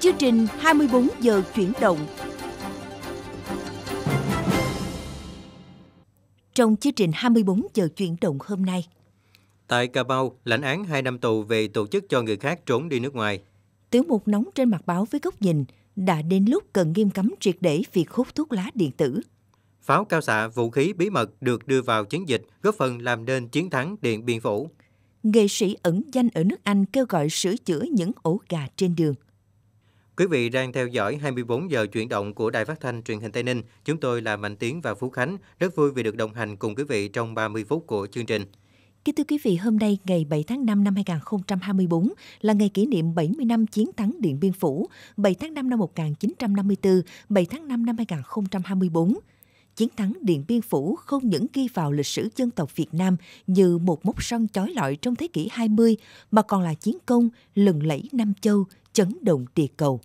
Chương trình 24 giờ chuyển động. Trong chương trình 24 giờ chuyển động hôm nay. Tại Cà Mau, lãnh án 2 năm tù về tổ chức cho người khác trốn đi nước ngoài. Tiểu mục nóng trên mặt báo với góc nhìn đã đến lúc cần nghiêm cấm triệt để việc hút thuốc lá điện tử. Pháo cao xạ vũ khí bí mật được đưa vào chiến dịch góp phần làm nên chiến thắng Điện Biên Phủ. Nghệ sĩ ẩn danh ở nước Anh kêu gọi sửa chữa những ổ gà trên đường. Quý vị đang theo dõi 24 giờ chuyển động của Đài Phát thanh Truyền hình Tây Ninh. Chúng tôi là Mạnh Tiến và Phú Khánh. Rất vui vì được đồng hành cùng quý vị trong 30 phút của chương trình. Kính thưa quý vị, hôm nay ngày 7 tháng 5 năm 2024 là ngày kỷ niệm 70 năm chiến thắng Điện Biên Phủ, 7 tháng 5 năm 1954, 7 tháng 5 năm 2024 chiến thắng Điện Biên Phủ không những ghi vào lịch sử dân tộc Việt Nam như một mốc son chói lọi trong thế kỷ 20 mà còn là chiến công lừng lẫy Nam Châu, chấn động địa cầu.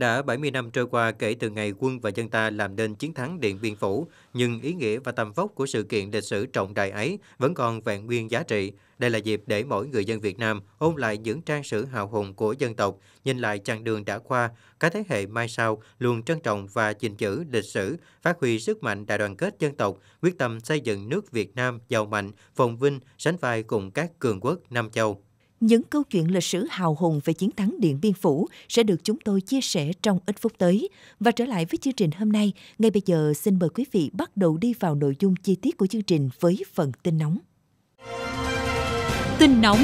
Đã 70 năm trôi qua kể từ ngày quân và dân ta làm nên chiến thắng Điện Biên Phủ, nhưng ý nghĩa và tầm vóc của sự kiện lịch sử trọng đại ấy vẫn còn vẹn nguyên giá trị. Đây là dịp để mỗi người dân Việt Nam ôn lại những trang sử hào hùng của dân tộc, nhìn lại chặng đường đã qua, các thế hệ mai sau luôn trân trọng và gìn giữ lịch sử, phát huy sức mạnh đại đoàn kết dân tộc, quyết tâm xây dựng nước Việt Nam giàu mạnh, phồn vinh, sánh vai cùng các cường quốc Nam Châu. Những câu chuyện lịch sử hào hùng về chiến thắng Điện Biên Phủ sẽ được chúng tôi chia sẻ trong ít phút tới. Và trở lại với chương trình hôm nay, ngay bây giờ xin mời quý vị bắt đầu đi vào nội dung chi tiết của chương trình với phần tin nóng. Tin nóng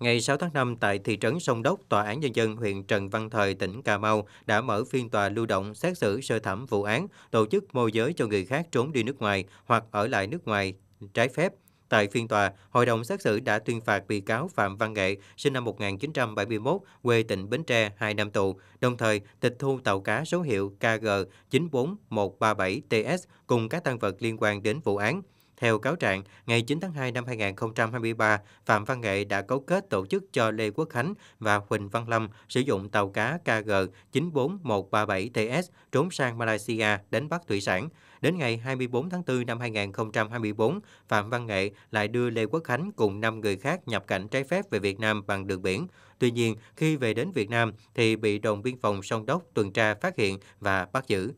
Ngày 6 tháng 5 tại thị trấn Sông Đốc, Tòa án Nhân dân huyện Trần Văn Thời, tỉnh Cà Mau đã mở phiên tòa lưu động xét xử sơ thẩm vụ án tổ chức môi giới cho người khác trốn đi nước ngoài hoặc ở lại nước ngoài trái phép Tại phiên tòa, hội đồng xét xử đã tuyên phạt bị cáo Phạm Văn Nghệ, sinh năm 1971, quê tỉnh Bến Tre, 2 năm tù, đồng thời tịch thu tàu cá số hiệu KG 94137TS cùng các tăng vật liên quan đến vụ án. Theo cáo trạng, ngày 9 tháng 2 năm 2023, Phạm Văn Nghệ đã cấu kết tổ chức cho Lê Quốc Khánh và Huỳnh Văn Lâm sử dụng tàu cá KG 94137TS trốn sang Malaysia đánh bắt thủy sản. Đến ngày 24 tháng 4 năm 2024, Phạm Văn Nghệ lại đưa Lê Quốc Khánh cùng 5 người khác nhập cảnh trái phép về Việt Nam bằng đường biển. Tuy nhiên, khi về đến Việt Nam thì bị đồn biên phòng Sông Đốc tuần tra phát hiện và bắt giữ.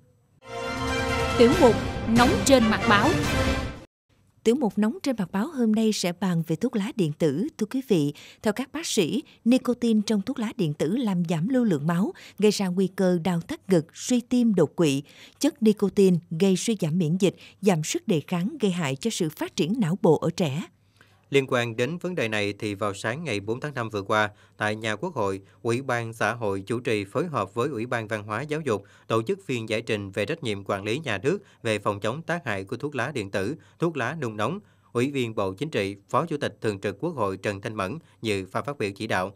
Tiểu mục Nóng trên mặt báo Tiểu mục nóng trên mặt báo hôm nay sẽ bàn về thuốc lá điện tử. Thưa quý vị, theo các bác sĩ, nicotine trong thuốc lá điện tử làm giảm lưu lượng máu, gây ra nguy cơ đau thắt ngực, suy tim đột quỵ. Chất nicotine gây suy giảm miễn dịch, giảm sức đề kháng gây hại cho sự phát triển não bộ ở trẻ. Liên quan đến vấn đề này thì vào sáng ngày 4 tháng 5 vừa qua, tại nhà Quốc hội, Ủy ban xã hội chủ trì phối hợp với Ủy ban Văn hóa Giáo dục tổ chức phiên giải trình về trách nhiệm quản lý nhà nước về phòng chống tác hại của thuốc lá điện tử, thuốc lá nung nóng. Ủy viên Bộ Chính trị, Phó Chủ tịch Thường trực Quốc hội Trần Thanh Mẫn dự và phát biểu chỉ đạo.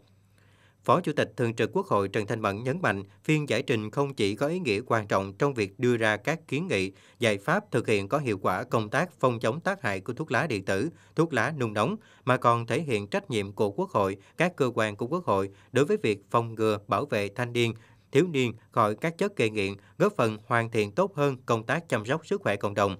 Phó Chủ tịch Thường trực Quốc hội Trần Thanh Mẫn nhấn mạnh, phiên giải trình không chỉ có ý nghĩa quan trọng trong việc đưa ra các kiến nghị, giải pháp thực hiện có hiệu quả công tác phòng chống tác hại của thuốc lá điện tử, thuốc lá nung nóng, mà còn thể hiện trách nhiệm của Quốc hội, các cơ quan của Quốc hội đối với việc phòng ngừa, bảo vệ thanh niên, thiếu niên khỏi các chất gây nghiện, góp phần hoàn thiện tốt hơn công tác chăm sóc sức khỏe cộng đồng.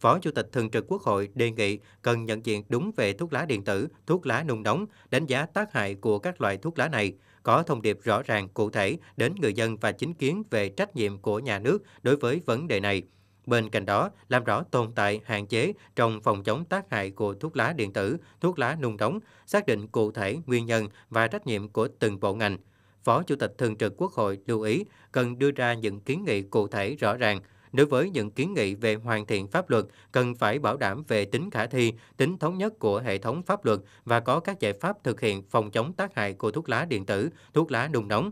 Phó Chủ tịch Thường trực Quốc hội đề nghị cần nhận diện đúng về thuốc lá điện tử, thuốc lá nung nóng, đánh giá tác hại của các loại thuốc lá này, có thông điệp rõ ràng cụ thể đến người dân và chính kiến về trách nhiệm của nhà nước đối với vấn đề này. Bên cạnh đó, làm rõ tồn tại hạn chế trong phòng chống tác hại của thuốc lá điện tử, thuốc lá nung nóng, xác định cụ thể nguyên nhân và trách nhiệm của từng bộ ngành. Phó Chủ tịch Thường trực Quốc hội lưu ý cần đưa ra những kiến nghị cụ thể rõ ràng – đối với những kiến nghị về hoàn thiện pháp luật cần phải bảo đảm về tính khả thi, tính thống nhất của hệ thống pháp luật và có các giải pháp thực hiện phòng chống tác hại của thuốc lá điện tử, thuốc lá nung nóng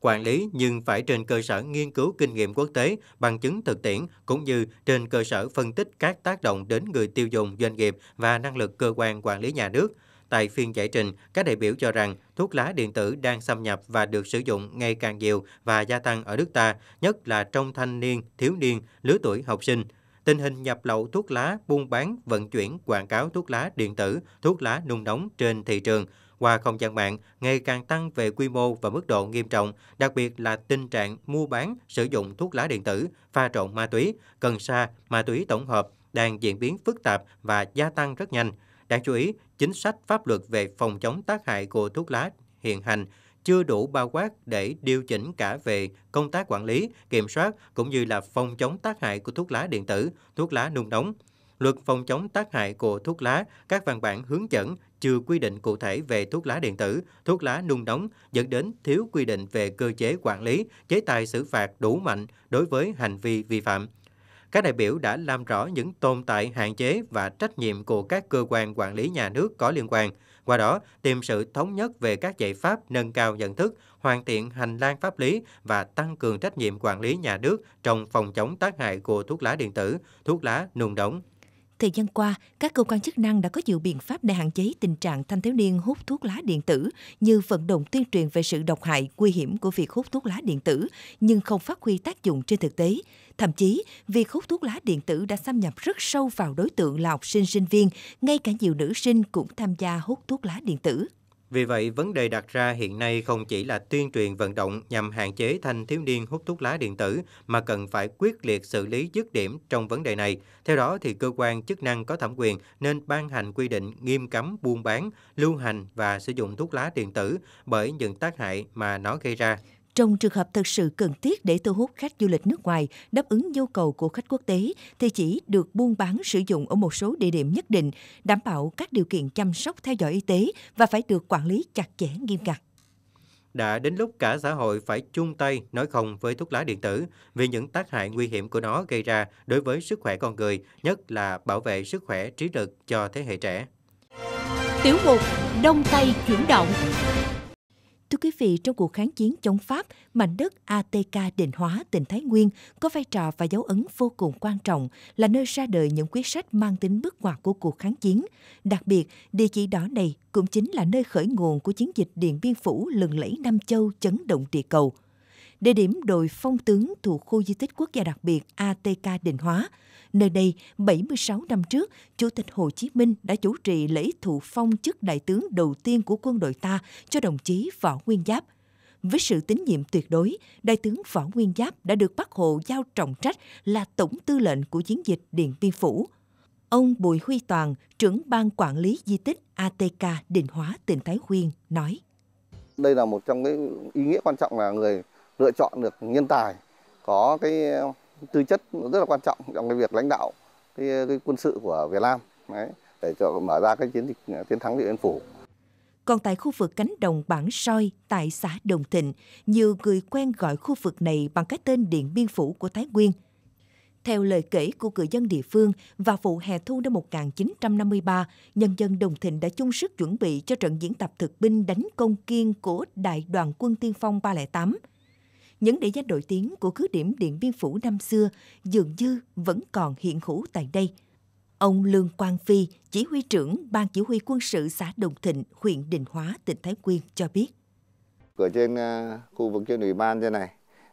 quản lý nhưng phải trên cơ sở nghiên cứu kinh nghiệm quốc tế, bằng chứng thực tiễn cũng như trên cơ sở phân tích các tác động đến người tiêu dùng, doanh nghiệp và năng lực cơ quan quản lý nhà nước. Tại phiên giải trình, các đại biểu cho rằng thuốc lá điện tử đang xâm nhập và được sử dụng ngày càng nhiều và gia tăng ở nước ta, nhất là trong thanh niên, thiếu niên, lứa tuổi học sinh. Tình hình nhập lậu thuốc lá, buôn bán, vận chuyển, quảng cáo thuốc lá điện tử, thuốc lá nung nóng trên thị trường qua không gian mạng ngày càng tăng về quy mô và mức độ nghiêm trọng, đặc biệt là tình trạng mua bán, sử dụng thuốc lá điện tử, pha trộn ma túy, cần sa, ma túy tổng hợp đang diễn biến phức tạp và gia tăng rất nhanh – Đáng chú ý, chính sách pháp luật về phòng chống tác hại của thuốc lá hiện hành chưa đủ bao quát để điều chỉnh cả về công tác quản lý, kiểm soát cũng như là phòng chống tác hại của thuốc lá điện tử, thuốc lá nung nóng. Luật phòng chống tác hại của thuốc lá, các văn bản hướng dẫn chưa quy định cụ thể về thuốc lá điện tử, thuốc lá nung nóng, dẫn đến thiếu quy định về cơ chế quản lý, chế tài xử phạt đủ mạnh đối với hành vi vi phạm các đại biểu đã làm rõ những tồn tại hạn chế và trách nhiệm của các cơ quan quản lý nhà nước có liên quan, qua đó tìm sự thống nhất về các giải pháp nâng cao nhận thức, hoàn thiện hành lang pháp lý và tăng cường trách nhiệm quản lý nhà nước trong phòng chống tác hại của thuốc lá điện tử, thuốc lá nung đóng. Thời gian qua, các cơ quan chức năng đã có nhiều biện pháp để hạn chế tình trạng thanh thiếu niên hút thuốc lá điện tử như vận động tuyên truyền về sự độc hại, nguy hiểm của việc hút thuốc lá điện tử nhưng không phát huy tác dụng trên thực tế. Thậm chí, việc hút thuốc lá điện tử đã xâm nhập rất sâu vào đối tượng là học sinh sinh viên, ngay cả nhiều nữ sinh cũng tham gia hút thuốc lá điện tử. Vì vậy, vấn đề đặt ra hiện nay không chỉ là tuyên truyền vận động nhằm hạn chế thanh thiếu niên hút thuốc lá điện tử mà cần phải quyết liệt xử lý dứt điểm trong vấn đề này. Theo đó thì cơ quan chức năng có thẩm quyền nên ban hành quy định nghiêm cấm buôn bán, lưu hành và sử dụng thuốc lá điện tử bởi những tác hại mà nó gây ra. Trong trường hợp thực sự cần thiết để thu hút khách du lịch nước ngoài đáp ứng nhu cầu của khách quốc tế thì chỉ được buôn bán sử dụng ở một số địa điểm nhất định, đảm bảo các điều kiện chăm sóc theo dõi y tế và phải được quản lý chặt chẽ nghiêm ngặt đã đến lúc cả xã hội phải chung tay nói không với thuốc lá điện tử vì những tác hại nguy hiểm của nó gây ra đối với sức khỏe con người, nhất là bảo vệ sức khỏe trí lực cho thế hệ trẻ. Tiểu mục Đông Tây chuyển động Thưa quý vị, trong cuộc kháng chiến chống Pháp, mảnh đất ATK Định Hóa, tỉnh Thái Nguyên có vai trò và dấu ấn vô cùng quan trọng, là nơi ra đời những quyết sách mang tính bước ngoặt của cuộc kháng chiến. Đặc biệt, địa chỉ đỏ này cũng chính là nơi khởi nguồn của chiến dịch Điện Biên Phủ lừng lẫy Nam Châu chấn động địa cầu – địa điểm đội phong tướng thuộc khu di tích quốc gia đặc biệt ATK Định Hóa. Nơi đây, 76 năm trước, Chủ tịch Hồ Chí Minh đã chủ trì lễ thụ phong chức đại tướng đầu tiên của quân đội ta cho đồng chí Võ Nguyên Giáp. Với sự tín nhiệm tuyệt đối, Đại tướng Võ Nguyên Giáp đã được Bác Hồ giao trọng trách là Tổng tư lệnh của chiến dịch Điện Biên Phủ. Ông Bùi Huy Toàn, trưởng ban quản lý di tích ATK Định Hóa tỉnh Thái Nguyên nói. Đây là một trong cái ý nghĩa quan trọng là người lựa chọn được nhân tài có cái ờ, tư chất rất là quan trọng trong cái việc lãnh đạo cái, ờ, cái quân sự của Việt Nam đấy, để cho mở ra cái chiến dịch ờ, chiến thắng Điện Biên Phủ. Còn tại khu vực cánh đồng Bản Soi tại xã Đồng Thịnh, nhiều người quen gọi khu vực này bằng cái tên Điện Biên Phủ của Thái Nguyên. Theo lời kể của người dân địa phương, vào vụ hè thu năm 1953, nhân dân Đồng Thịnh đã chung sức chuẩn bị cho trận diễn tập thực binh đánh công kiên của Đại đoàn quân tiên phong 308 những địa danh nổi tiếng của cứ điểm Điện Biên Phủ năm xưa dường như vẫn còn hiện hữu tại đây. Ông Lương Quang Phi, chỉ huy trưởng Ban Chỉ huy quân sự xã Đồng Thịnh, huyện Định Hóa, tỉnh Thái Nguyên cho biết. Ở trên à, khu vực trên ủy ban trên này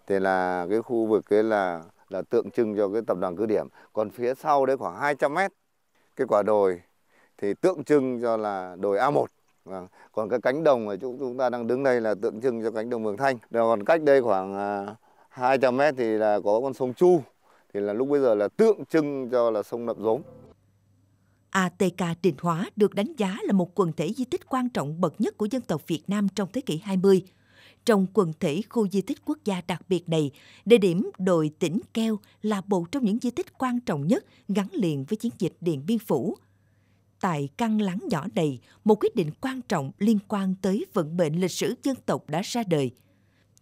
thì là cái khu vực cái là là tượng trưng cho cái tập đoàn cứ điểm. Còn phía sau đấy khoảng 200 mét cái quả đồi thì tượng trưng cho là đồi A1 Vâng. Còn cái cánh đồng ở chỗ chúng ta đang đứng đây là tượng trưng cho cánh đồng Mường Thanh. Còn cách đây khoảng 200 à, mét thì là có con sông Chu thì là lúc bây giờ là tượng trưng cho là sông Nậm giống. ATK Định Hóa được đánh giá là một quần thể di tích quan trọng bậc nhất của dân tộc Việt Nam trong thế kỷ 20. Trong quần thể khu di tích quốc gia đặc biệt này, địa điểm đồi tỉnh Keo là một trong những di tích quan trọng nhất gắn liền với chiến dịch Điện Biên Phủ – tại căn lắng nhỏ này, một quyết định quan trọng liên quan tới vận mệnh lịch sử dân tộc đã ra đời.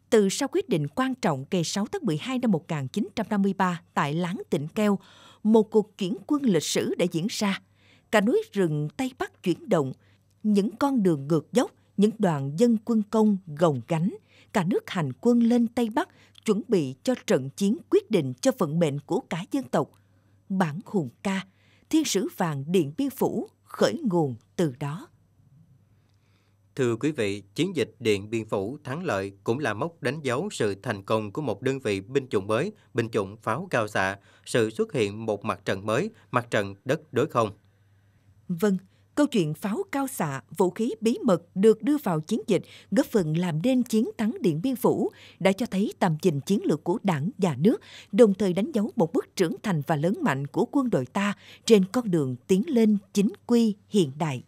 Từ sau quyết định quan trọng ngày 6 tháng 12 năm 1953 tại Láng Tịnh Keo, một cuộc chuyển quân lịch sử đã diễn ra. Cả núi rừng Tây Bắc chuyển động, những con đường ngược dốc, những đoàn dân quân công gồng gánh, cả nước hành quân lên Tây Bắc chuẩn bị cho trận chiến quyết định cho vận mệnh của cả dân tộc. Bản hùng ca – Thiên Sử Vàng Điện Biên Phủ khởi nguồn từ đó. Thưa quý vị, chiến dịch Điện Biên Phủ thắng lợi cũng là mốc đánh dấu sự thành công của một đơn vị binh chủng mới, binh chủng pháo cao xạ, sự xuất hiện một mặt trận mới, mặt trận đất đối không. Vâng, Câu chuyện pháo cao xạ, vũ khí bí mật được đưa vào chiến dịch góp phần làm nên chiến thắng Điện Biên Phủ đã cho thấy tầm nhìn chiến lược của đảng và nước, đồng thời đánh dấu một bước trưởng thành và lớn mạnh của quân đội ta trên con đường tiến lên chính quy hiện đại.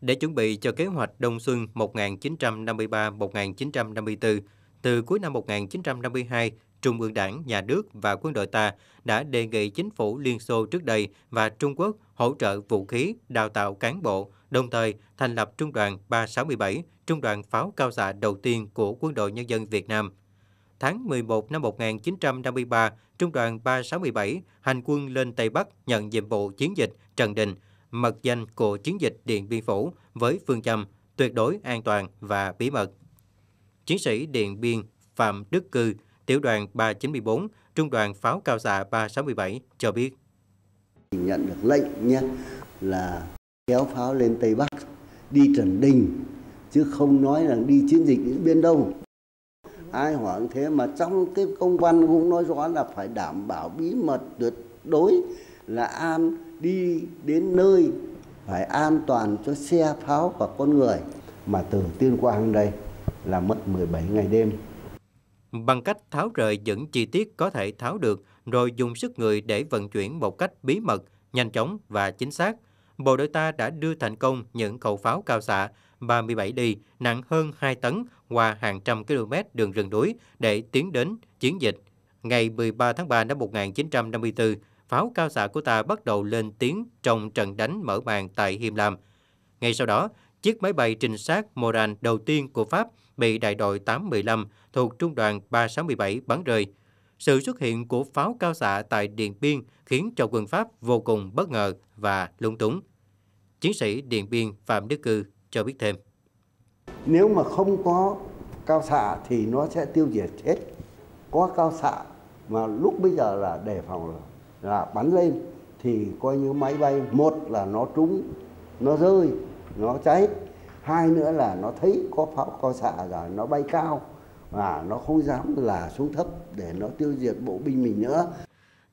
Để chuẩn bị cho kế hoạch Đông Xuân 1953-1954, từ cuối năm 1952, Trung ương Đảng, Nhà nước và quân đội ta đã đề nghị chính phủ Liên Xô trước đây và Trung Quốc hỗ trợ vũ khí, đào tạo cán bộ, đồng thời thành lập Trung đoàn 367, Trung đoàn pháo cao xạ đầu tiên của Quân đội Nhân dân Việt Nam. Tháng 11 năm 1953, Trung đoàn 367 hành quân lên Tây Bắc nhận nhiệm vụ chiến dịch Trần Đình, mật danh của chiến dịch Điện Biên Phủ với phương châm tuyệt đối an toàn và bí mật. Chiến sĩ Điện Biên Phạm Đức Cư Tiểu đoàn 394, Trung đoàn Pháo Cao xạ 367 cho biết. Nhận được lệnh nha là kéo pháo lên Tây Bắc, đi Trần Đình, chứ không nói là đi chiến dịch đến Biên Đông. Ai hỏi thế mà trong cái công văn cũng nói rõ là phải đảm bảo bí mật tuyệt đối là an đi đến nơi phải an toàn cho xe pháo và con người mà từ Tuyên Quang đây là mất 17 ngày đêm bằng cách tháo rời những chi tiết có thể tháo được rồi dùng sức người để vận chuyển một cách bí mật, nhanh chóng và chính xác. Bộ đội ta đã đưa thành công những khẩu pháo cao xạ 37 đi nặng hơn 2 tấn qua hàng trăm km đường rừng núi để tiến đến chiến dịch. Ngày 13 tháng 3 năm 1954, pháo cao xạ của ta bắt đầu lên tiếng trong trận đánh mở màn tại Hiêm Lam. Ngay sau đó, chiếc máy bay trinh sát Moran đầu tiên của Pháp – bị đại đội 815 thuộc Trung đoàn 367 bắn rơi. Sự xuất hiện của pháo cao xạ tại Điện Biên khiến cho quân Pháp vô cùng bất ngờ và lung túng. Chiến sĩ Điện Biên Phạm Đức Cư cho biết thêm. Nếu mà không có cao xạ thì nó sẽ tiêu diệt hết. Có cao xạ mà lúc bây giờ là đề phòng là, là bắn lên thì coi như máy bay một là nó trúng, nó rơi, nó cháy hai nữa là nó thấy có pháo có xạ rồi nó bay cao và nó không dám là xuống thấp để nó tiêu diệt bộ binh mình nữa.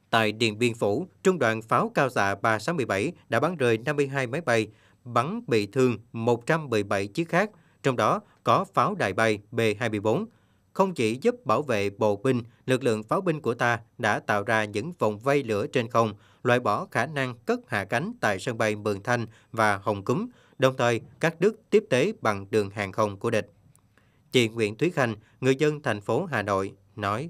Tại Điện Biên Phủ, trung đoàn pháo cao xạ 367 đã bắn rơi 52 máy bay, bắn bị thương 117 chiếc khác, trong đó có pháo đại bay B-24. Không chỉ giúp bảo vệ bộ binh, lực lượng pháo binh của ta đã tạo ra những vòng vây lửa trên không, loại bỏ khả năng cất hạ cánh tại sân bay Mường Thanh và Hồng Cúm, đồng thời các đứt tiếp tế bằng đường hàng không của địch. Chị Nguyễn Thúy Khanh, người dân thành phố Hà Nội, nói.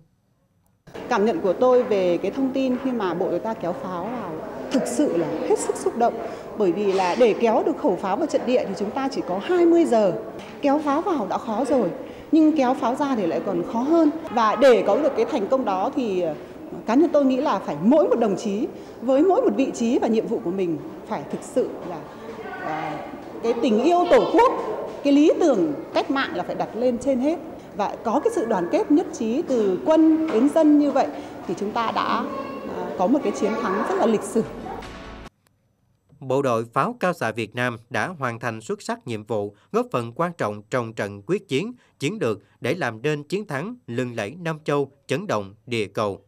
Cảm nhận của tôi về cái thông tin khi mà bộ đội ta kéo pháo vào thực sự là hết sức xúc động bởi vì là để kéo được khẩu pháo vào trận địa thì chúng ta chỉ có 20 giờ. Kéo pháo vào đã khó rồi, nhưng kéo pháo ra thì lại còn khó hơn. Và để có được cái thành công đó thì ờ, cá nhân tôi nghĩ là phải mỗi một đồng chí với mỗi một vị trí và nhiệm vụ của mình phải thực sự là ờ, cái tình yêu tổ quốc cái lý tưởng cách mạng là phải đặt lên trên hết và có cái sự đoàn kết nhất trí từ quân đến dân như vậy thì chúng ta đã à, có một cái chiến thắng rất là lịch sử. Bộ đội pháo cao xạ Việt Nam đã hoàn thành xuất sắc nhiệm vụ, góp phần quan trọng trong trận quyết chiến, chiến lược để làm nên chiến thắng lừng lẫy Nam Châu, chấn động địa cầu.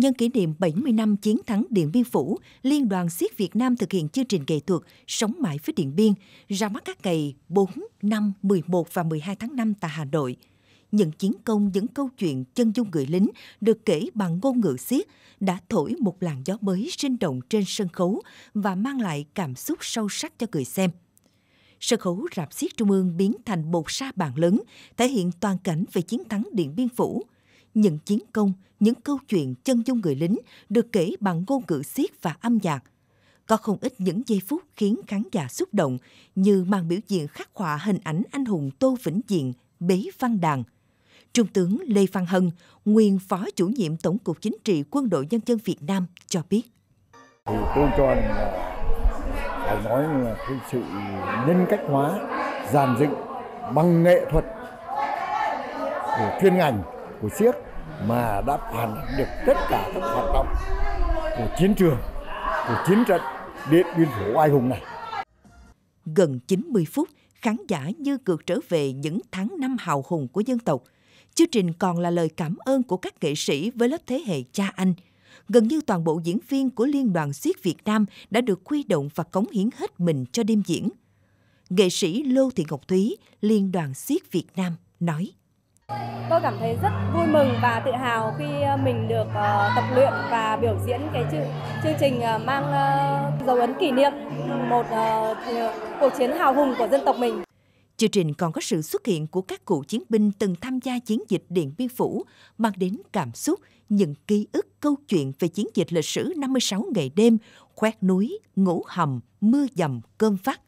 Nhân kỷ niệm 70 năm chiến thắng Điện Biên Phủ, Liên đoàn Siết Việt Nam thực hiện chương trình nghệ thuật Sống mãi với Điện Biên, ra mắt các ngày 4, 5, 11 và 12 tháng 5 tại Hà Nội. Những chiến công, những câu chuyện chân dung người lính được kể bằng ngôn ngữ xiết đã thổi một làn gió mới sinh động trên sân khấu và mang lại cảm xúc sâu sắc cho người xem sân khấu rạp xiết trung ương biến thành một sa bàn lớn, thể hiện toàn cảnh về chiến thắng Điện Biên Phủ. Những chiến công, những câu chuyện chân dung người lính được kể bằng ngôn ngữ siết và âm nhạc. Có không ít những giây phút khiến khán giả xúc động như màn biểu diễn khắc họa hình ảnh anh hùng Tô Vĩnh Diện, Bế Văn Đàn. Trung tướng Lê Văn Hân, nguyên Phó chủ nhiệm Tổng cục Chính trị Quân đội Nhân dân Việt Nam cho biết. Tôi cho là phải nói là cái sự nhân cách hóa, giàn dựng bằng nghệ thuật của chuyên ngành của siếc mà đã phản được tất cả các hoạt động của chiến trường, của chiến trận Điện Biên Phủ Ai Hùng này. Gần 90 phút, khán giả như cược trở về những tháng năm hào hùng của dân tộc. Chương trình còn là lời cảm ơn của các nghệ sĩ với lớp thế hệ cha anh. Gần như toàn bộ diễn viên của Liên đoàn Siết Việt Nam đã được quy động và cống hiến hết mình cho đêm diễn. Nghệ sĩ Lô Thị Ngọc Thúy, Liên đoàn Siết Việt Nam nói. Tôi cảm thấy rất vui mừng và tự hào khi ờ, mình được ờ, tập luyện và biểu diễn cái chương, chương trình ờ, mang dấu ấn kỷ niệm một cuộc chiến hào hùng của dân tộc mình. Chương trình còn có sự xuất hiện của các cụ chiến binh từng tham gia chiến dịch Điện Biên Phủ, mang đến cảm xúc, những ký ức câu chuyện về chiến dịch lịch sử 56 ngày đêm, khoét núi, ngủ hầm, mưa dầm, cơm phát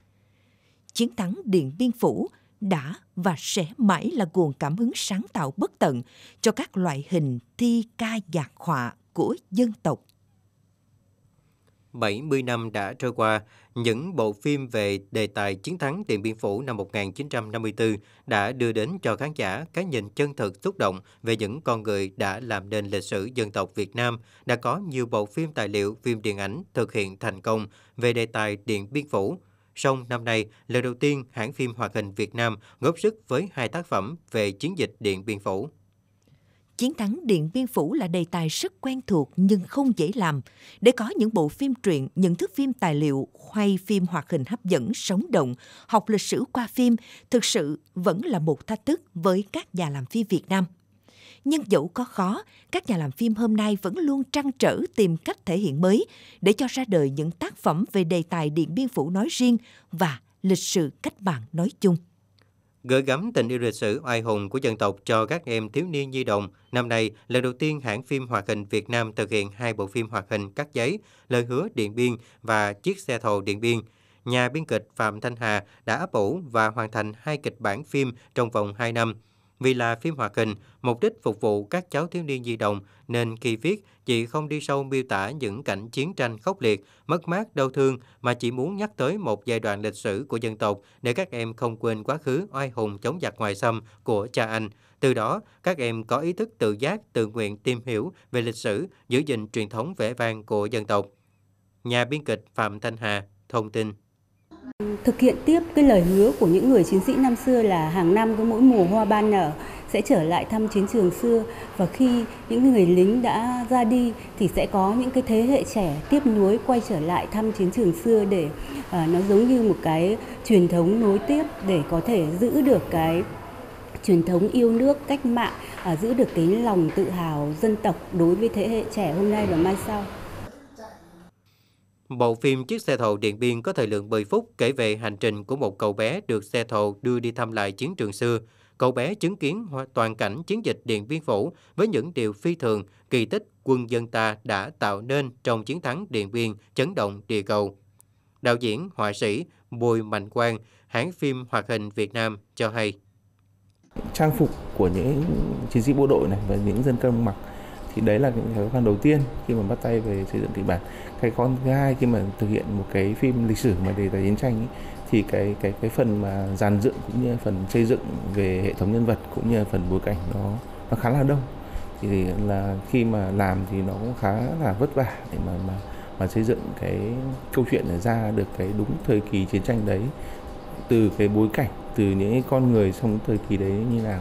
Chiến thắng Điện Biên Phủ – đã và sẽ mãi là nguồn cảm hứng sáng tạo bất tận cho các loại hình thi ca nhạc họa của dân tộc. 70 năm đã trôi qua, những bộ phim về đề tài chiến thắng Điện Biên Phủ năm 1954 đã đưa đến cho khán giả cái nhìn chân thực xúc động về những con người đã làm nên lịch sử dân tộc Việt Nam. Đã có nhiều bộ phim tài liệu, phim điện ảnh thực hiện thành công về đề tài Điện Biên Phủ, Song năm nay, lần đầu tiên hãng phim hoạt hình Việt Nam góp sức với hai tác phẩm về chiến dịch Điện Biên Phủ. Chiến thắng Điện Biên Phủ là đề tài rất quen thuộc nhưng không dễ làm. Để có những bộ phim truyện, những thước phim tài liệu, quay phim hoạt hình hấp dẫn, sống động, học lịch sử qua phim, thực sự vẫn là một thách thức với các nhà làm phim Việt Nam nhưng dẫu có khó, các nhà làm phim hôm nay vẫn luôn trăn trở tìm cách thể hiện mới để cho ra đời những tác phẩm về đề tài Điện Biên Phủ nói riêng và lịch sử cách mạng nói chung. Gửi gắm tình yêu lịch sử oai hùng của dân tộc cho các em thiếu niên nhi đồng, năm nay lần đầu tiên hãng phim hoạt hình Việt Nam thực hiện hai bộ phim hoạt hình cắt giấy Lời hứa Điện Biên và Chiếc xe thồ Điện Biên nhà biên kịch Phạm Thanh Hà đã ấp ủ và hoàn thành hai kịch bản phim trong vòng 2 năm. Vì là phim hoạt hình, mục đích phục vụ các cháu thiếu niên di động nên khi viết, chị không đi sâu miêu tả những cảnh chiến tranh khốc liệt, mất mát, đau thương mà chỉ muốn nhắc tới một giai đoạn lịch sử của dân tộc để các em không quên quá khứ oai hùng chống giặc ngoài xâm của cha anh. Từ đó, các em có ý thức tự giác, tự nguyện tìm hiểu về lịch sử, giữ gìn truyền thống vẻ vang của dân tộc. Nhà biên kịch Phạm Thanh Hà thông tin. Thực hiện tiếp cái lời hứa của những người chiến sĩ năm xưa là hàng năm cứ mỗi mùa hoa ban nở sẽ trở lại thăm chiến trường xưa và khi những người lính đã ra đi thì sẽ có những cái thế hệ trẻ tiếp nối quay trở lại thăm chiến trường xưa để à, nó giống như một cái truyền thống nối tiếp để có thể giữ được cái truyền thống yêu nước cách mạng à, giữ được cái lòng tự hào dân tộc đối với thế hệ trẻ hôm nay và mai sau Bộ phim Chiếc xe thầu Điện Biên có thời lượng 10 phút kể về hành trình của một cậu bé được xe thầu đưa đi thăm lại chiến trường xưa. Cậu bé chứng kiến toàn cảnh chiến dịch Điện Biên Phủ với những điều phi thường, kỳ tích quân dân ta đã tạo nên trong chiến thắng Điện Biên chấn động địa cầu. Đạo diễn, họa sĩ Bùi Mạnh Quang, hãng phim hoạt hình Việt Nam cho hay. Trang phục của những chiến sĩ bộ đội này và những dân công mặc thì đấy là những cái khó khăn đầu tiên khi mà bắt tay về xây dựng kịch bản cái khó thứ hai khi mà thực hiện một cái phim lịch sử mà đề tài chiến tranh ấy, thì cái cái cái phần mà dàn dựng cũng như phần xây dựng về hệ thống nhân vật cũng như phần bối cảnh nó nó khá là đông thì là khi mà làm thì nó cũng khá là vất vả để mà mà mà xây dựng cái câu chuyện ra được cái đúng thời kỳ chiến tranh đấy từ cái bối cảnh từ những con người trong thời kỳ đấy như nào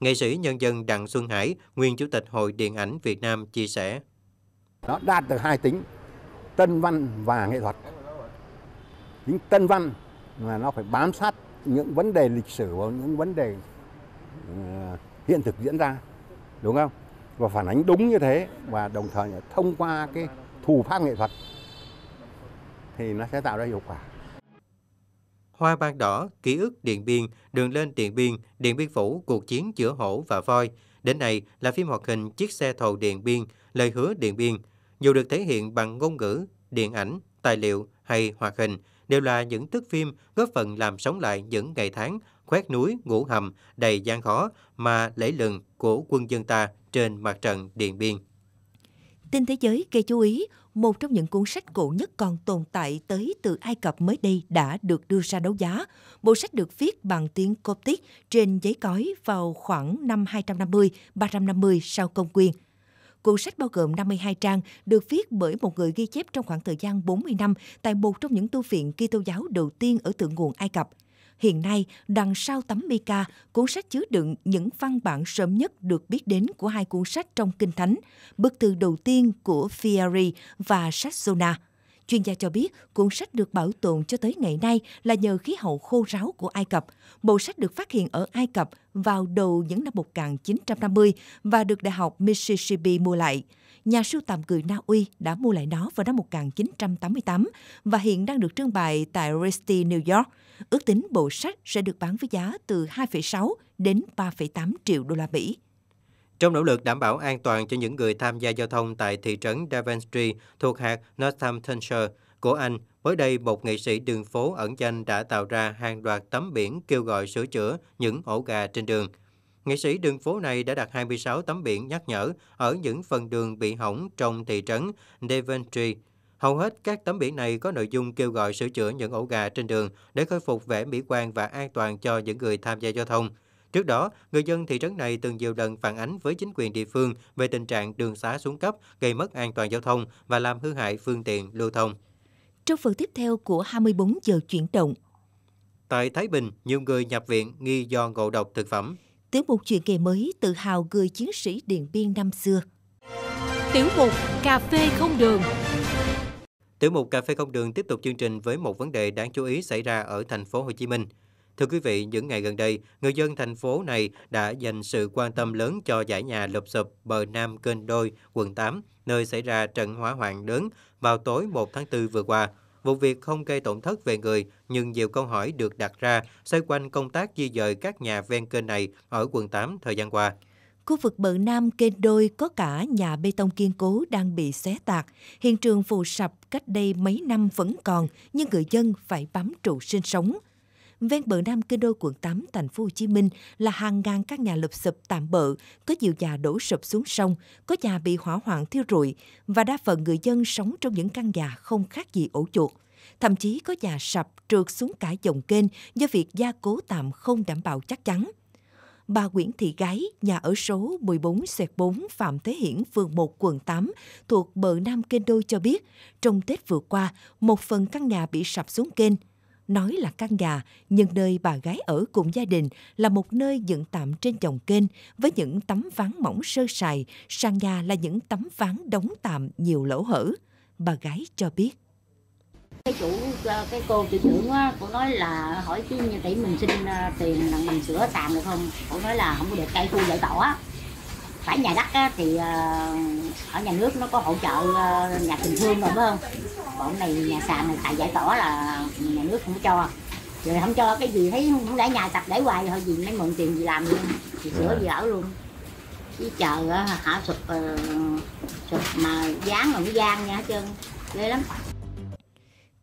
Nghệ sĩ nhân dân Đặng Xuân Hải, nguyên Chủ tịch Hội Điện ảnh Việt Nam chia sẻ. Nó đạt từ hai tính, tân văn và nghệ thuật. tính tân văn là nó phải bám sát những vấn đề lịch sử và những vấn đề ờ, hiện thực diễn ra, đúng không? Và phản ánh đúng như thế và đồng thời thông qua cái thủ pháp nghệ thuật thì nó sẽ tạo ra hiệu quả. Hoa ban đỏ, ký ức Điện Biên, đường lên Điện Biên, Điện Biên Phủ, cuộc chiến chữa hổ và voi. Đến nay là phim hoạt hình Chiếc xe thầu Điện Biên, lời hứa Điện Biên. Dù được thể hiện bằng ngôn ngữ, điện ảnh, tài liệu hay hoạt hình, đều là những thước phim góp phần làm sống lại những ngày tháng khoét núi, ngủ hầm, đầy gian khó mà lẫy lừng của quân dân ta trên mặt trận Điện Biên. Tin thế giới gây chú ý, một trong những cuốn sách cổ nhất còn tồn tại tới từ Ai Cập mới đây đã được đưa ra đấu giá. Bộ sách được viết bằng tiếng Coptic trên giấy cói vào khoảng năm 250-350 sau công quyền. Cuốn sách bao gồm 52 trang, được viết bởi một người ghi chép trong khoảng thời gian 40 năm tại một trong những tu viện Kitô giáo đầu tiên ở thượng nguồn Ai Cập – Hiện nay, đằng sau tấm Mica, cuốn sách chứa đựng những văn bản sớm nhất được biết đến của hai cuốn sách trong Kinh Thánh, bức thư đầu tiên của Fieri và Sassona. Chuyên gia cho biết cuốn sách được bảo tồn cho tới ngày nay là nhờ khí hậu khô ráo của Ai Cập. Bộ sách được phát hiện ở Ai Cập vào đầu những năm 1950 và được Đại học Mississippi mua lại nhà sưu tầm người Na Uy đã mua lại nó vào năm 1988 và hiện đang được trưng bày tại Christie, New York. Ước tính bộ sách sẽ được bán với giá từ 2,6 đến 3,8 triệu đô la Mỹ. Trong nỗ lực đảm bảo an toàn cho những người tham gia giao thông tại thị trấn Daventry thuộc hạt Northamptonshire của Anh, mới đây một nghệ sĩ đường phố ẩn danh đã tạo ra hàng loạt tấm biển kêu gọi sửa chữa những ổ gà trên đường – nghệ sĩ đường phố này đã đặt 26 tấm biển nhắc nhở ở những phần đường bị hỏng trong thị trấn Daventry. Hầu hết các tấm biển này có nội dung kêu gọi sửa chữa những ổ gà trên đường để khôi phục vẻ mỹ quan và an toàn cho những người tham gia giao thông. Trước đó, người dân thị trấn này từng nhiều lần phản ánh với chính quyền địa phương về tình trạng đường xá xuống cấp gây mất an toàn giao thông và làm hư hại phương tiện lưu thông. Trong phần tiếp theo của 24 giờ chuyển động. Tại Thái Bình, nhiều người nhập viện nghi do ngộ độc thực phẩm. Tiểu mục chuyện kỳ mới tự hào cười chiến sĩ Điện Biên năm xưa. Tiểu mục Cà phê không đường Tiểu mục Cà phê không đường tiếp tục chương trình với một vấn đề đáng chú ý xảy ra ở thành phố Hồ Chí Minh. Thưa quý vị, những ngày gần đây, người dân thành phố này đã dành sự quan tâm lớn cho giải nhà lụp sụp bờ nam kênh Đôi, quận 8, nơi xảy ra trận hỏa hoạn lớn vào tối 1 tháng 4 vừa qua. Vụ việc không gây tổn thất về người, nhưng nhiều câu hỏi được đặt ra xoay quanh công tác di dời các nhà ven kênh này ở quận 8 thời gian qua. Khu vực bờ nam kênh đôi có cả nhà bê tông kiên cố đang bị xé tạc. Hiện trường phù sập cách đây mấy năm vẫn còn, nhưng người dân phải bám trụ sinh sống ven bờ Nam Kinh Đô quận 8 thành phố Hồ Chí Minh là hàng ngàn các nhà lụp sụp tạm bợ, có nhiều nhà đổ sụp xuống sông, có nhà bị hỏa hoạn thiêu rụi và đa phần người dân sống trong những căn nhà không khác gì ổ chuột. Thậm chí có nhà sập trượt xuống cả dòng kênh do việc gia cố tạm không đảm bảo chắc chắn bà Nguyễn Thị Gái, nhà ở số 14 xẹt 4 Phạm Thế Hiển, phường 1, quận 8, thuộc bờ Nam Kênh Đôi cho biết, trong Tết vừa qua, một phần căn nhà bị sập xuống kênh. Nói là căn nhà, nhưng nơi bà gái ở cùng gia đình là một nơi dựng tạm trên dòng kênh với những tấm ván mỏng sơ sài, sàn nhà là những tấm ván đóng tạm nhiều lỗ hở. Bà gái cho biết. Cái chủ, ờ, cái cô chủ trưởng á, cô nói là hỏi chứ như tỷ mình xin ờ, tiền là mình sửa tạm được không? Cô nói là không có được cây khu giải tỏa phải nhà đất á, thì ờ, ở nhà nước nó có hỗ trợ ờ, nhà tình thương rồi phải không còn này nhà sàn này tại giải tỏa là nhà nước không cho rồi không cho cái gì thấy không để nhà sập để hoài thôi gì mấy mượn tiền gì làm luôn thì sửa gì ở luôn chứ chờ ờ, hả sụp sụp mà dán mà mới gian nha hết trơn ghê lắm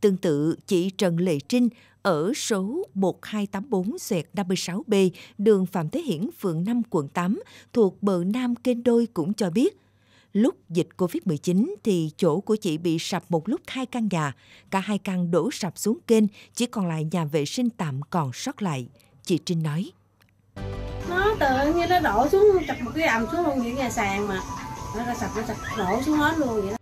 Tương tự, chị Trần Lệ Trinh ở số 12844-56B, đường Phạm Thế Hiển, phường 5, quận 8, thuộc bờ nam kênh đôi cũng cho biết, lúc dịch Covid-19 thì chỗ của chị bị sập một lúc hai căn nhà, cả hai căn đổ sập xuống kênh, chỉ còn lại nhà vệ sinh tạm còn sót lại. Chị Trinh nói. Nó tự như nó đổ xuống, chặt một cái ầm xuống luôn những nhà sàn mà. Nó ra sập, nó sập, đổ xuống hết luôn vậy đó.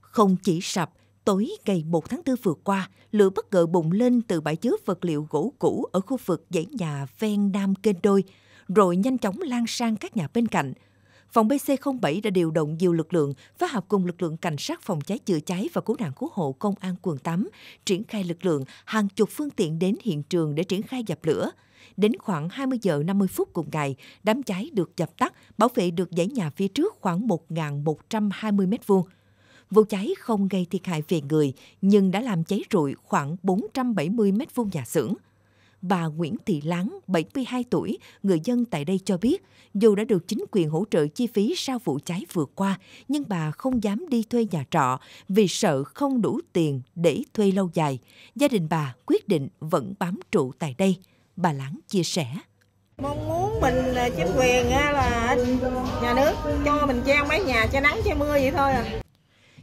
Không chỉ sập, Tối ngày 1 tháng 4 vừa qua, lửa bất ngờ bùng lên từ bãi chứa vật liệu gỗ cũ ở khu vực dãy nhà ven Nam Kênh Đôi, rồi nhanh chóng lan sang các nhà bên cạnh. Phòng BC07 đã điều động nhiều lực lượng phối hợp cùng lực lượng cảnh sát phòng cháy chữa cháy và cứu nạn cứu hộ công an quận 8, triển khai lực lượng hàng chục phương tiện đến hiện trường để triển khai dập lửa. Đến khoảng 20 giờ 50 phút cùng ngày, đám cháy được dập tắt, bảo vệ được dãy nhà phía trước khoảng 1.120 m2. Vụ cháy không gây thiệt hại về người nhưng đã làm cháy rụi khoảng 470 m2 nhà xưởng. Bà Nguyễn Thị Láng, 72 tuổi, người dân tại đây cho biết, dù đã được chính quyền hỗ trợ chi phí sau vụ cháy vừa qua, nhưng bà không dám đi thuê nhà trọ vì sợ không đủ tiền để thuê lâu dài. Gia đình bà quyết định vẫn bám trụ tại đây. Bà Láng chia sẻ. Mong muốn mình chính quyền là nhà nước cho mình treo mấy nhà che nắng che mưa vậy thôi à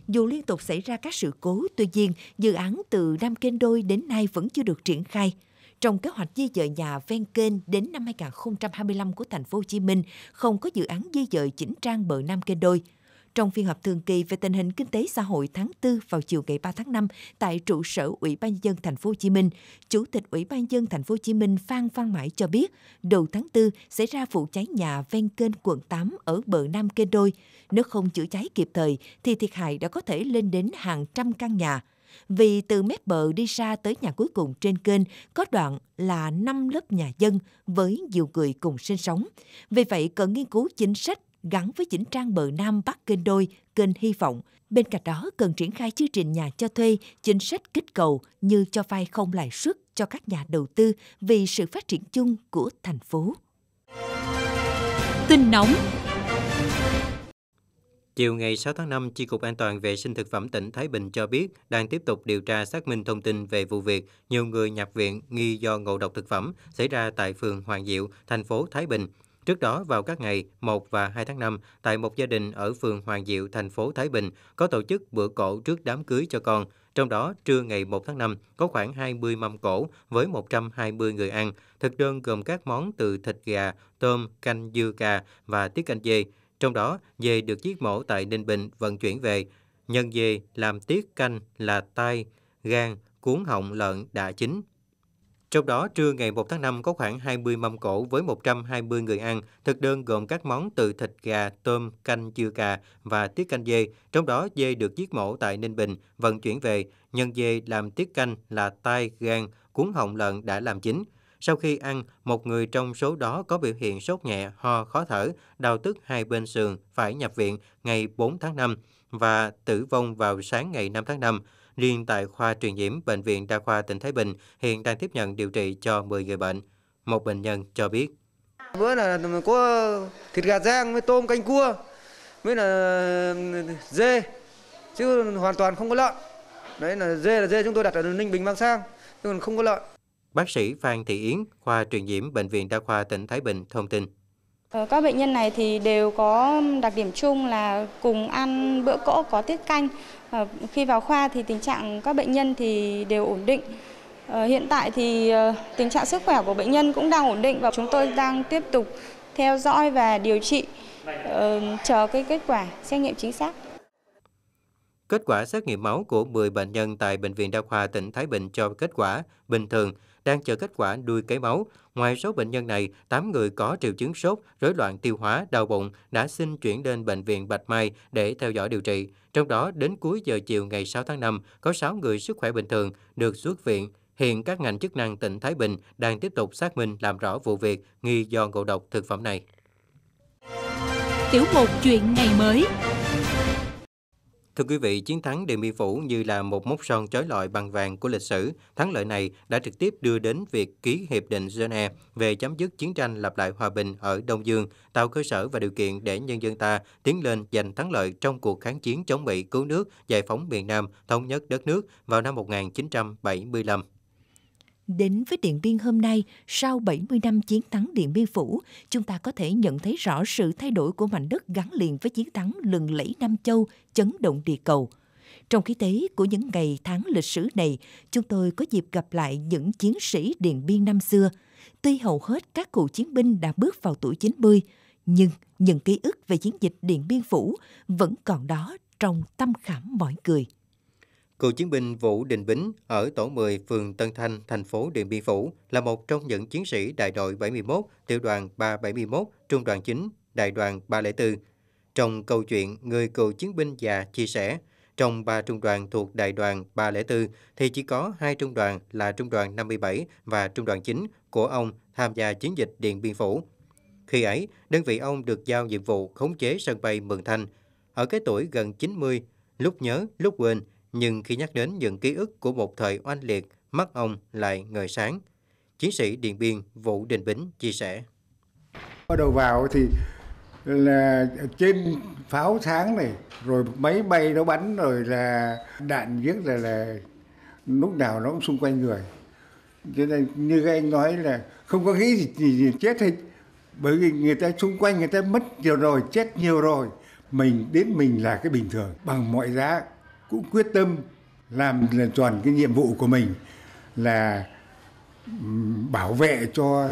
dù liên tục xảy ra các sự cố, tuy nhiên dự án từ Nam Kênh Đôi đến nay vẫn chưa được triển khai. Trong kế hoạch di dời nhà ven kênh đến năm 2025 của thành phố Hồ Chí Minh không có dự án di dời chỉnh trang bờ Nam Kênh Đôi trong phiên họp thường kỳ về tình hình kinh tế xã hội tháng 4 vào chiều ngày 3 tháng 5 tại trụ sở Ủy ban nhân dân thành phố Hồ Chí Minh, Chủ tịch Ủy ban nhân dân thành phố Hồ Chí Minh Phan Văn Mãi cho biết, đầu tháng 4 xảy ra vụ cháy nhà ven kênh quận 8 ở bờ Nam kênh Đôi, nếu không chữa cháy kịp thời thì thiệt hại đã có thể lên đến hàng trăm căn nhà vì từ mép bờ đi ra tới nhà cuối cùng trên kênh có đoạn là 5 lớp nhà dân với nhiều người cùng sinh sống. Vì vậy, cần nghiên cứu chính sách gắn với chỉnh trang bờ Nam Bắc kênh đôi, kênh hy vọng. Bên cạnh đó, cần triển khai chương trình nhà cho thuê, chính sách kích cầu như cho vay không lãi suất cho các nhà đầu tư vì sự phát triển chung của thành phố. Tin nóng Chiều ngày 6 tháng 5, Chi cục An toàn vệ sinh thực phẩm tỉnh Thái Bình cho biết đang tiếp tục điều tra xác minh thông tin về vụ việc nhiều người nhập viện nghi do ngộ độc thực phẩm xảy ra tại phường Hoàng Diệu, thành phố Thái Bình. Trước đó, vào các ngày 1 và 2 tháng 5, tại một gia đình ở phường Hoàng Diệu, thành phố Thái Bình, có tổ chức bữa cỗ trước đám cưới cho con. Trong đó, trưa ngày 1 tháng 5, có khoảng 20 mâm cổ với 120 người ăn. Thực đơn gồm các món từ thịt gà, tôm, canh dưa cà và tiết canh dê. Trong đó, dê được giết mổ tại Ninh Bình vận chuyển về. Nhân dê làm tiết canh là tai, gan, cuốn họng lợn đã chín, trong đó, trưa ngày 1 tháng 5 có khoảng 20 mâm cổ với 120 người ăn, thực đơn gồm các món từ thịt gà, tôm, canh dưa cà và tiết canh dê. Trong đó, dê được giết mổ tại Ninh Bình, vận chuyển về, nhân dê làm tiết canh là tai, gan, cuốn họng lợn đã làm chính Sau khi ăn, một người trong số đó có biểu hiện sốt nhẹ, ho, khó thở, đau tức hai bên sườn, phải nhập viện ngày 4 tháng 5 và tử vong vào sáng ngày 5 tháng 5. Riêng tại khoa truyền nhiễm Bệnh viện Đa khoa tỉnh Thái Bình hiện đang tiếp nhận điều trị cho 10 người bệnh. Một bệnh nhân cho biết. Bữa là có thịt gà rang với tôm canh cua mới là dê chứ hoàn toàn không có lợn. Đấy là dê là dê chúng tôi đặt ở Ninh Bình mang sang chứ còn không có lợn. Bác sĩ Phan Thị Yến, khoa truyền nhiễm Bệnh viện Đa khoa tỉnh Thái Bình thông tin. Ờ, các bệnh nhân này thì đều có đặc điểm chung là cùng ăn bữa cỗ có tiết canh. Ờ, khi vào khoa thì tình trạng các bệnh nhân thì đều ổn định. Ờ, hiện tại thì tình trạng sức khỏe của bệnh nhân cũng đang ổn định và chúng tôi đang tiếp tục theo dõi và điều trị chờ cái kết quả xét nghiệm chính xác. Kết quả xét nghiệm máu của 10 bệnh nhân tại Bệnh viện Đa khoa tỉnh Thái Bình cho kết quả bình thường đang chờ kết quả đuôi cấy máu. Ngoài số bệnh nhân này, 8 người có triệu chứng sốt, rối loạn tiêu hóa, đau bụng đã xin chuyển đến bệnh viện Bạch Mai để theo dõi điều trị. Trong đó, đến cuối giờ chiều ngày 6 tháng 5, có 6 người sức khỏe bình thường được xuất viện. Hiện các ngành chức năng tỉnh Thái Bình đang tiếp tục xác minh làm rõ vụ việc nghi do ngộ độc thực phẩm này. Tiểu mục chuyện ngày mới Thưa quý vị, chiến thắng Điện Biên Phủ như là một mốc son chói lọi bằng vàng của lịch sử. Thắng lợi này đã trực tiếp đưa đến việc ký Hiệp định Geneva về chấm dứt chiến tranh lập lại hòa bình ở Đông Dương, tạo cơ sở và điều kiện để nhân dân ta tiến lên giành thắng lợi trong cuộc kháng chiến chống Mỹ cứu nước, giải phóng miền Nam, thống nhất đất nước vào năm 1975. Đến với Điện Biên hôm nay, sau 70 năm chiến thắng Điện Biên Phủ, chúng ta có thể nhận thấy rõ sự thay đổi của mảnh đất gắn liền với chiến thắng lừng lẫy Nam Châu, chấn động địa cầu. Trong khí tế của những ngày tháng lịch sử này, chúng tôi có dịp gặp lại những chiến sĩ Điện Biên năm xưa. Tuy hầu hết các cụ chiến binh đã bước vào tuổi 90, nhưng những ký ức về chiến dịch Điện Biên Phủ vẫn còn đó trong tâm khảm mọi người. Cựu chiến binh Vũ Đình Bính ở tổ 10 phường Tân Thanh, thành phố Điện Biên Phủ là một trong những chiến sĩ đại đội 71, tiểu đoàn 371, trung đoàn 9, đại đoàn 304. Trong câu chuyện Người cựu chiến binh già chia sẻ, trong ba trung đoàn thuộc đại đoàn 304 thì chỉ có hai trung đoàn là trung đoàn 57 và trung đoàn 9 của ông tham gia chiến dịch Điện Biên Phủ. Khi ấy, đơn vị ông được giao nhiệm vụ khống chế sân bay Mường Thanh. Ở cái tuổi gần 90, lúc nhớ, lúc quên – nhưng khi nhắc đến những ký ức của một thời oanh liệt, mắt ông lại ngời sáng. Chiến sĩ Điện Biên Vũ Đình Bính chia sẻ. Bắt đầu vào thì là trên pháo sáng này, rồi máy bay nó bắn, rồi là đạn giết là, là lúc nào nó cũng xung quanh người. Cho nên như các anh nói là không có nghĩ gì, gì, gì chết hết. Bởi vì người ta xung quanh người ta mất nhiều rồi, chết nhiều rồi. Mình đến mình là cái bình thường. Bằng mọi giá cũng quyết tâm làm tròn cái nhiệm vụ của mình là bảo vệ cho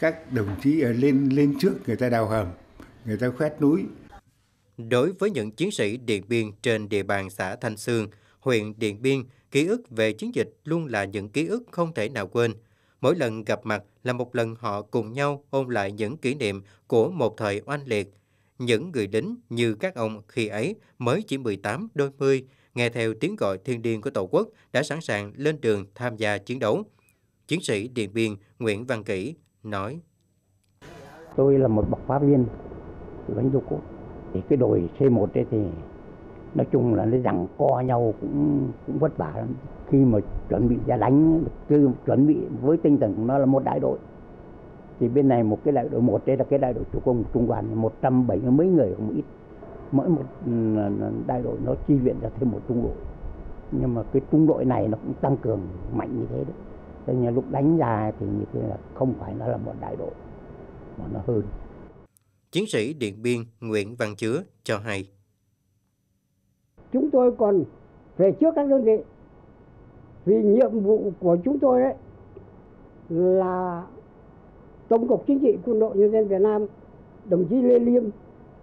các đồng chí ở lên lên trước người ta đào hầm, người ta khoét núi. Đối với những chiến sĩ Điện Biên trên địa bàn xã Thanh Sương, huyện Điện Biên, ký ức về chiến dịch luôn là những ký ức không thể nào quên. Mỗi lần gặp mặt là một lần họ cùng nhau ôn lại những kỷ niệm của một thời oanh liệt. Những người lính như các ông khi ấy mới chỉ 18 đôi mươi, nghe theo tiếng gọi thiên liêng của Tổ quốc đã sẵn sàng lên đường tham gia chiến đấu. Chiến sĩ Điện Biên Nguyễn Văn Kỷ nói. Tôi là một bậc pháp viên lãnh du quốc. Thì cái đội C1 ấy thì nói chung là nó rằng co nhau cũng cũng vất vả lắm. Khi mà chuẩn bị ra đánh, cứ chuẩn bị với tinh thần của nó là một đại đội. Thì bên này một cái đại đội một đây là cái đại đội chủ công trung đoàn 170 mấy người không ít mỗi một ừ, đại đội nó chi viện ra thêm một trung đội nhưng mà cái trung đội này nó cũng tăng cường mạnh như thế đấy cho nên lúc đánh ra thì như thế là không phải nó là một đại đội mà nó hơn chiến sĩ điện biên Nguyễn Văn Chứa cho hay chúng tôi còn về trước các đơn vị vì nhiệm vụ của chúng tôi đấy là tổng cục chính trị quân đội nhân dân Việt Nam đồng chí Lê Liêm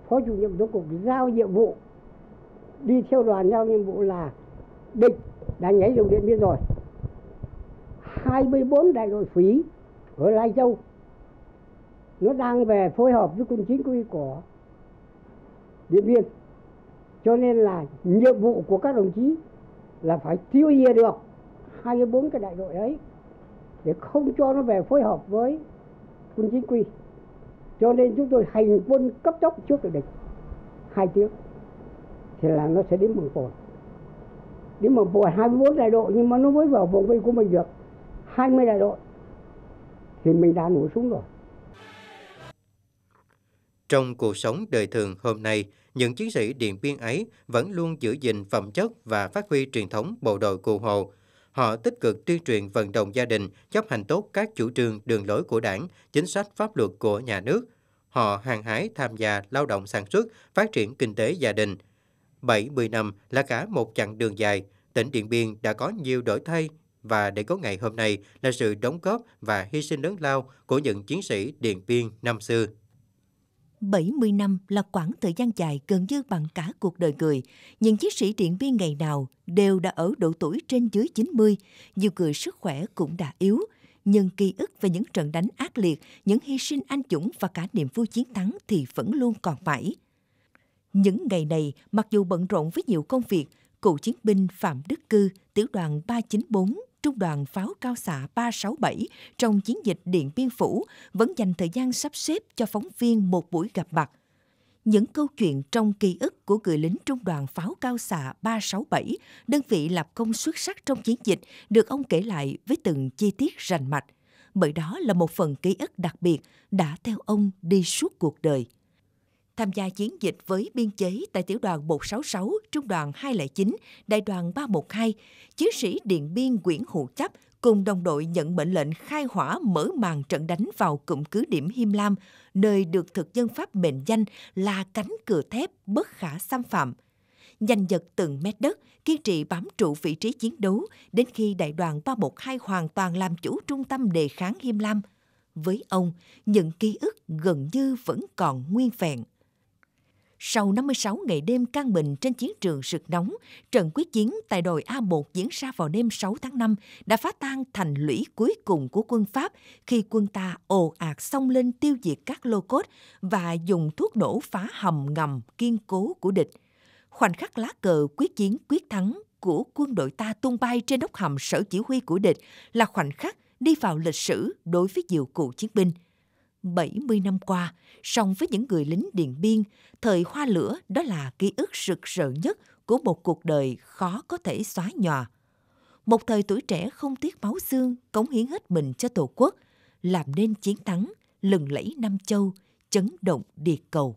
phó chủ nhiệm tổng cục giao nhiệm vụ đi theo đoàn giao nhiệm vụ là địch đã nhảy dòng điện biên rồi 24 đại đội phí ở Lai Châu nó đang về phối hợp với quân chính quy của Điện Biên cho nên là nhiệm vụ của các đồng chí là phải tiêu diệt được 24 cái đại đội ấy để không cho nó về phối hợp với quân chính quy cho nên chúng tôi hành quân cấp tốc trước được địch hai tiếng thì là nó sẽ đến mường cồn đến mường cồn 24 đại đội nhưng mà nó mới vào vòng vây của mình được 20 đại đội thì mình đã nổ súng rồi trong cuộc sống đời thường hôm nay, những chiến sĩ Điện Biên ấy vẫn luôn giữ gìn phẩm chất và phát huy truyền thống bộ đội cụ Hồ, họ tích cực tuyên truyền vận động gia đình chấp hành tốt các chủ trương đường lối của đảng, chính sách pháp luật của nhà nước. Họ hàng hái tham gia lao động sản xuất, phát triển kinh tế gia đình. 70 năm là cả một chặng đường dài, tỉnh Điện Biên đã có nhiều đổi thay và để có ngày hôm nay là sự đóng góp và hy sinh lớn lao của những chiến sĩ Điện Biên năm xưa. 70 năm là quãng thời gian dài gần như bằng cả cuộc đời người. Những chiến sĩ Điện Biên ngày nào đều đã ở độ tuổi trên dưới 90, nhiều người sức khỏe cũng đã yếu. Nhưng ký ức về những trận đánh ác liệt, những hy sinh anh dũng và cả niềm vui chiến thắng thì vẫn luôn còn mãi. Những ngày này, mặc dù bận rộn với nhiều công việc, cựu chiến binh Phạm Đức Cư, tiểu đoàn 394 Trung đoàn pháo cao xạ 367 trong chiến dịch Điện Biên Phủ vẫn dành thời gian sắp xếp cho phóng viên một buổi gặp mặt. Những câu chuyện trong ký ức của người lính Trung đoàn pháo cao xạ 367, đơn vị lập công xuất sắc trong chiến dịch, được ông kể lại với từng chi tiết rành mạch. Bởi đó là một phần ký ức đặc biệt đã theo ông đi suốt cuộc đời tham gia chiến dịch với biên chế tại tiểu đoàn 166, trung đoàn 209, đại đoàn 312, chiến sĩ Điện Biên Nguyễn Hữu Chấp cùng đồng đội nhận mệnh lệnh khai hỏa mở màn trận đánh vào cụm cứ điểm Him Lam, nơi được thực dân Pháp mệnh danh là cánh cửa thép bất khả xâm phạm. Nhanh giật từng mét đất, kiên trì bám trụ vị trí chiến đấu đến khi đại đoàn 312 hoàn toàn làm chủ trung tâm đề kháng Him Lam. Với ông, những ký ức gần như vẫn còn nguyên vẹn. Sau 56 ngày đêm căng mình trên chiến trường sực nóng, trận quyết chiến tại đồi A1 diễn ra vào đêm 6 tháng 5 đã phá tan thành lũy cuối cùng của quân Pháp khi quân ta ồ ạt xông lên tiêu diệt các lô cốt và dùng thuốc nổ phá hầm ngầm kiên cố của địch. Khoảnh khắc lá cờ quyết chiến quyết thắng của quân đội ta tung bay trên nóc hầm sở chỉ huy của địch là khoảnh khắc đi vào lịch sử đối với nhiều cựu chiến binh – 70 năm qua, song với những người lính Điện Biên, thời hoa lửa đó là ký ức rực rỡ nhất của một cuộc đời khó có thể xóa nhòa. Một thời tuổi trẻ không tiếc máu xương, cống hiến hết mình cho Tổ quốc, làm nên chiến thắng, lừng lẫy Nam Châu, chấn động địa cầu.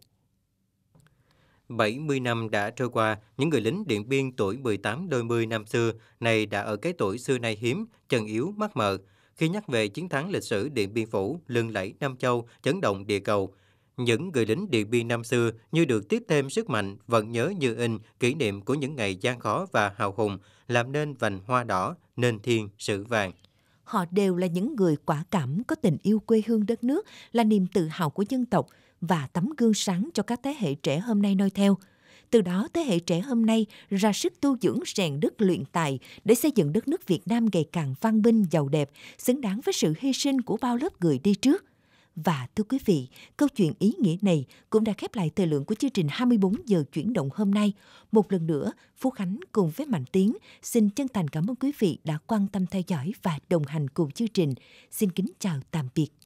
70 năm đã trôi qua, những người lính Điện Biên tuổi 18 đôi mươi năm xưa này đã ở cái tuổi xưa nay hiếm, chân yếu, mắc mờ khi nhắc về chiến thắng lịch sử Điện Biên Phủ, Lương Lẫy, Nam Châu, chấn động địa cầu. Những người lính Điện Biên năm xưa như được tiếp thêm sức mạnh, vẫn nhớ như in kỷ niệm của những ngày gian khó và hào hùng, làm nên vành hoa đỏ, nên thiên sự vàng họ đều là những người quả cảm có tình yêu quê hương đất nước, là niềm tự hào của dân tộc và tấm gương sáng cho các thế hệ trẻ hôm nay noi theo – từ đó thế hệ trẻ hôm nay ra sức tu dưỡng rèn đức luyện tài để xây dựng đất nước Việt Nam ngày càng văn minh, giàu đẹp, xứng đáng với sự hy sinh của bao lớp người đi trước. Và thưa quý vị, câu chuyện ý nghĩa này cũng đã khép lại thời lượng của chương trình 24 giờ chuyển động hôm nay. Một lần nữa, Phú Khánh cùng với Mạnh Tiến xin chân thành cảm ơn quý vị đã quan tâm theo dõi và đồng hành cùng chương trình. Xin kính chào tạm biệt.